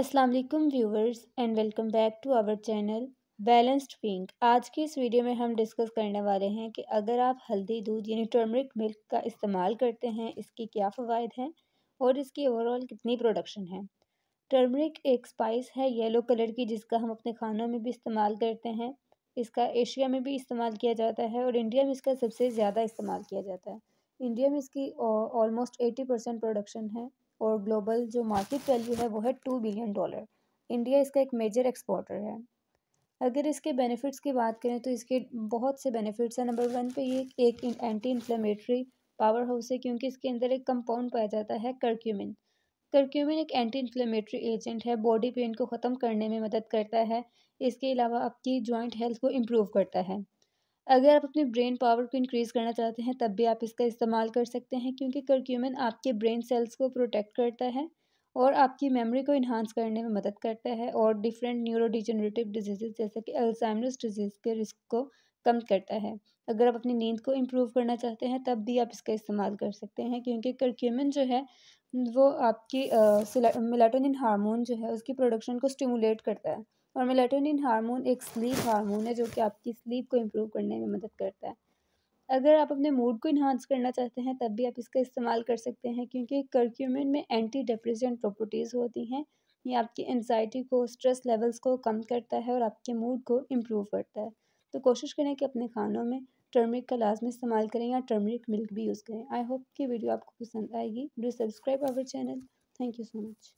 Aslam viewers and welcome back to our channel balanced pink आज की इस वीडियो में हम डिस्कस करने वाले हैं कि अगर आप हल्दी दूध यानी टर्मरिक मिल्क का इस्तेमाल करते हैं इसके क्या फ़वाद हैं और इसकी ओवरऑल कितनी प्रोडक्शन है टर्मरिक एक स्पाइस है येलो कलर की जिसका हम अपने खानों में भी इस्तेमाल करते हैं इसका एशिया में भी इस्तेमाल किया जाता है और इंडिया में इसका सबसे ज़्यादा इस्तेमाल किया जाता है इंडिया में इसकी ऑलमोस्ट एटी परसेंट प्रोडक्शन है और ग्लोबल जो मार्केट वैल्यू है वो है टू बिलियन डॉलर इंडिया इसका एक मेजर एक्सपोर्टर है अगर इसके बेनिफिट्स की बात करें तो इसके बहुत से बेनिफिट्स हैं नंबर वन पे ये एक एंटी इन्फ्लेमेटरी पावर हाउस है क्योंकि इसके अंदर एक कंपाउंड पाया जाता है करक्यूमिन करक्यूमिन एक एंटी इन्फ्लेमेटरी एजेंट है बॉडी पेन को ख़त्म करने में मदद करता है इसके अलावा आपकी जॉइंट हेल्थ को इम्प्रूव करता है अगर आप अपनी ब्रेन पावर को इंक्रीज़ करना चाहते हैं तब भी आप इसका इस्तेमाल कर सकते हैं क्योंकि करक्यूमिन आपके ब्रेन सेल्स को प्रोटेक्ट करता है और आपकी मेमोरी को इन्हांस करने में मदद करता है और डिफरेंट न्यूरोडिजनरेटिव डिजनरेटिव डिजीज़ जैसे कि अल्जाइमस डिजीज़ के रिस्क को कम करता है अगर आप अपनी नींद को इम्प्रूव करना चाहते हैं तब भी आप इसका इस्तेमाल कर सकते हैं क्योंकि करक्यूमिन जो है वो आपकी मिलाटोनिन हार्मोन जो है उसकी प्रोडक्शन को स्टिमुलेट करता है और मेलाटोनिन हार्मोन एक स्लीप हार्मोन है जो कि आपकी स्लीप को इम्प्रूव करने में मदद करता है अगर आप अपने मूड को इन्हांस करना चाहते हैं तब भी आप इसका इस्तेमाल कर सकते हैं क्योंकि करक्यूमिन में एंटी डिप्रेसेंट प्रॉपर्टीज़ होती हैं ये आपकी एनजाइटी को स्ट्रेस लेवल्स को कम करता है और आपके मूड को इम्प्रूव करता है तो कोशिश करें कि अपने खानों में टर्मरिक का लाजमी इस्तेमाल करें या टर्मरिक मिल्क भी यूज़ करें आई होप कि वीडियो आपको पसंद आएगी do subscribe our channel thank you so much